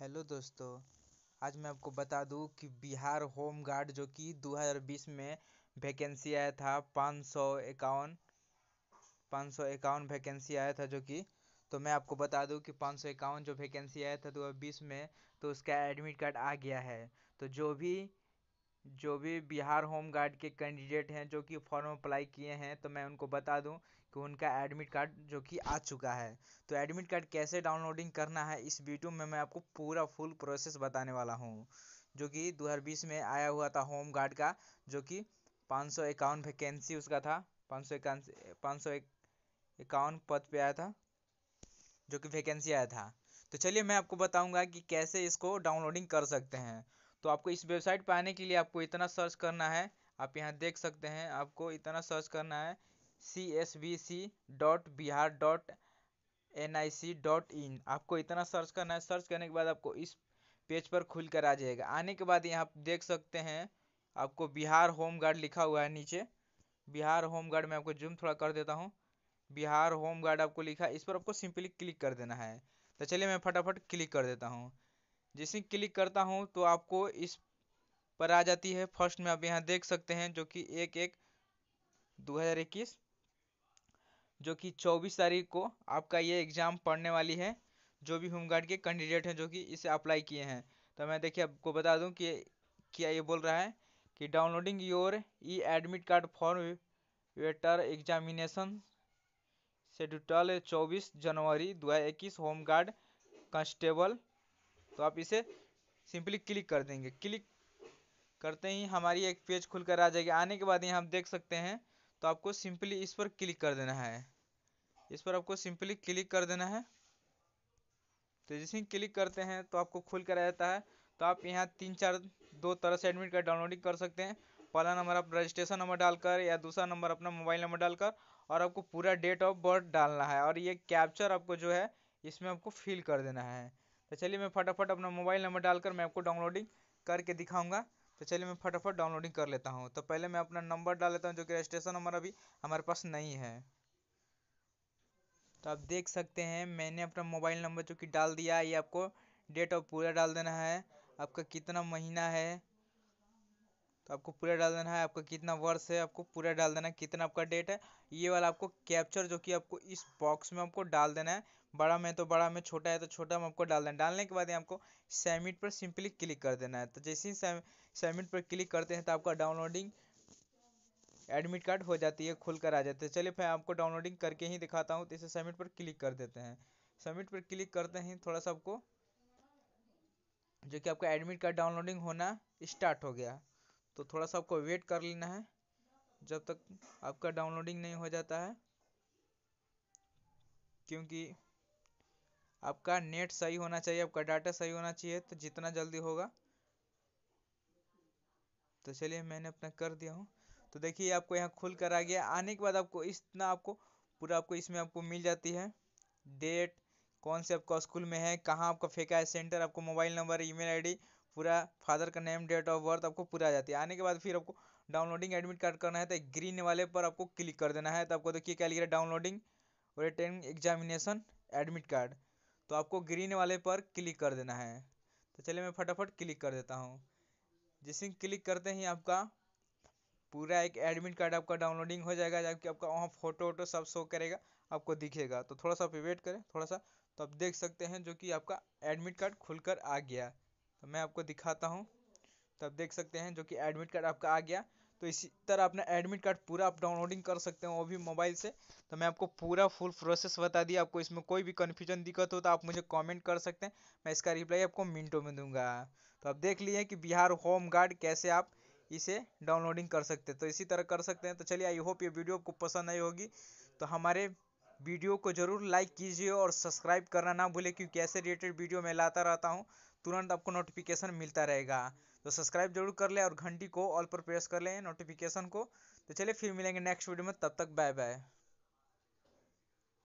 hello दोस्तों आज मैं आपको बता दूं कि बिहार होम गार्ड जो कि 2020 में वैकेंसी आया था पाँच सौ इक्यावन पाँच सौ इक्यावन वैकेंसी आया था जो कि तो मैं आपको बता दूं कि पाँच सौ इक्यावन जो वैकेंसी आया था दो हज़ार बीस में तो उसका एडमिट कार्ड आ गया है तो जो भी जो भी बिहार होम गार्ड के कैंडिडेट हैं जो कि फॉर्म अप्लाई किए हैं तो मैं उनको बता दूं कि उनका एडमिट कार्ड जो कि आ चुका है तो एडमिट कार्ड कैसे डाउनलोडिंग करना है इस वीडियो में मैं आपको पूरा फुल प्रोसेस बताने वाला हूँ जो कि 2020 में आया हुआ था होम गार्ड का जो कि पाँच सौ वैकेंसी उसका था पाँच सौ इक्यावन पाँच सौ पद पर आया था जो कि वैकेंसी आया था तो चलिए मैं आपको बताऊंगा कि कैसे इसको डाउनलोडिंग कर सकते हैं तो आपको इस वेबसाइट पर आने के लिए आपको इतना सर्च करना है आप यहाँ देख सकते हैं आपको इतना सर्च करना है C S B C dot Bihar dot N I C dot in आपको इतना सर्च करना है सर्च करने के बाद आपको इस पेज पर खुल कर आ जाएगा आने के बाद यहाँ देख सकते हैं आपको बिहार होम गार्ड लिखा हुआ है नीचे बिहार होम गार्ड में आपको जूम थोड़ा कर देता हूँ बिहार होम गार्ड आपको लिखा है इस पर आपको सिंपली क्लिक कर देना है तो चलिए मैं फटाफट क्लिक कर देता हूँ जैसे क्लिक करता हूँ तो आपको इस पर आ जाती है फर्स्ट में आप यहाँ देख सकते हैं जो कि एक एक दो जो कि 24 तारीख को आपका ये एग्ज़ाम पढ़ने वाली है जो भी होमगार्ड के कैंडिडेट हैं जो कि इसे अप्लाई किए हैं तो मैं देखिए आपको बता दूं कि क्या ये बोल रहा है कि downloading your e admit card for वेटर एग्जामिनेशन शेड्यूटल चौबीस जनवरी 2021 होमगार्ड कांस्टेबल तो आप इसे सिंपली क्लिक कर देंगे क्लिक करते ही हमारी एक पेज खुलकर आ जाएगी आने के बाद यहाँ आप देख सकते हैं तो आपको सिंपली इस पर क्लिक कर देना है इस पर आपको सिंपली क्लिक कर देना है तो जैसे ही क्लिक करते हैं तो आपको खुल कर आ जाता है तो आप यहाँ तीन चार दो तरह से एडमिट कार्ड डाउनलोडिंग कर सकते हैं पहला नंबर आप रजिस्ट्रेशन नंबर डालकर या दूसरा नंबर अपना मोबाइल नंबर डालकर और आपको पूरा डेट ऑफ बर्थ डालना है और ये कैप्चर आपको जो है इसमें आपको फिल कर देना है तो चलिए मैं फटाफट अपना मोबाइल नंबर डालकर मैं आपको डाउनलोडिंग करके दिखाऊंगा तो चलिए मैं फटाफट डाउनलोडिंग कर लेता हूँ तो पहले मैं अपना नंबर डाल लेता हूँ जो कि रजिस्ट्रेशन नंबर अभी हमारे पास नहीं है तो आप देख सकते हैं मैंने अपना मोबाइल नंबर जो कि डाल दिया ये आपको डेट ऑफ पूरा डाल देना है आपका कितना महीना है तो आपको पूरा डाल देना है आपका कितना वर्ष है आपको पूरा डाल देना है कितना आपका डेट है ये वाला आपको कैप्चर जो कि आपको इस बॉक्स में आपको डाल देना है बड़ा में तो बड़ा में छोटा है तो छोटा में आपको डाल देना है डालने के बाद आपको सबमिट पर सिंपली क्लिक कर देना है तो जैसे ही सबमिट पर क्लिक करते हैं तो आपका डाउनलोडिंग एडमिट कार्ड हो जाती है खुल कर आ जाते हैं चलिए मैं आपको डाउनलोडिंग करके ही दिखाता हूँ तो इसे सबमिट पर क्लिक कर देते हैं सबमिट पर क्लिक करते ही थोड़ा सा आपको जो कि आपका एडमिट कार्ड डाउनलोडिंग होना स्टार्ट हो गया तो थोड़ा सा आपको वेट कर लेना है जब तक आपका डाउनलोडिंग नहीं हो जाता है क्योंकि आपका नेट सही होना चाहिए आपका डाटा सही होना चाहिए तो जितना जल्दी होगा तो चलिए मैंने अपना कर दिया हूँ तो देखिए आपको यहाँ खुल कर आ गया आने के बाद आपको इतना आपको पूरा आपको इसमें आपको मिल जाती है डेट कौन से आपका स्कूल में है कहाँ आपका फेंका है सेंटर आपको मोबाइल नंबर ईमेल आईडी पूरा फादर का नेम डेट ऑफ बर्थ आपको पूरा आ जाती है आने के बाद फिर आपको डाउनलोडिंग एडमिट कार्ड करना है तो ग्रीन वाले पर आपको क्लिक कर देना है तो आपको देखिए क्या लिख रहा है downloading written examination admit card तो आपको ग्रीन वाले पर क्लिक कर देना है तो चलिए मैं फटाफट क्लिक कर देता हूँ जैसे क्लिक करते ही आपका पूरा एक एडमिट कार्ड आपका डाउनलोडिंग हो जाएगा जबकि आपका वहाँ फोटो वोटो सब शो करेगा आपको दिखेगा तो थोड़ा सा वेट करें थोड़ा सा तो आप देख सकते हैं जो कि आपका एडमिट कार्ड खुलकर आ गया मैं आपको दिखाता हूँ तो आप देख सकते हैं जो कि एडमिट कार्ड आपका आ गया तो इसी तरह अपना एडमिट कार्ड पूरा आप डाउनलोडिंग कर सकते हो वो भी मोबाइल से तो मैं आपको पूरा फुल प्रोसेस बता दिया आपको इसमें कोई भी कन्फ्यूजन दिक्कत हो तो आप मुझे कमेंट कर सकते हैं मैं इसका रिप्लाई आपको मिनटों में दूंगा तो आप देख लिए कि बिहार होम गार्ड कैसे आप इसे डाउनलोडिंग कर सकते हैं तो इसी तरह कर सकते हैं तो चलिए आई होप ये वीडियो आपको पसंद आई होगी तो हमारे वीडियो को जरूर लाइक कीजिए और सब्सक्राइब करना ना भूले क्योंकि ऐसे रिलेटेड वीडियो मैं लाता रहता हूँ तुरंत आपको नोटिफिकेशन मिलता रहेगा तो सब्सक्राइब जरूर कर ले और घंटी को ऑल पर प्रेस कर लें नोटिफिकेशन को तो चलिए फिर मिलेंगे नेक्स्ट वीडियो में तब तक बाय बाय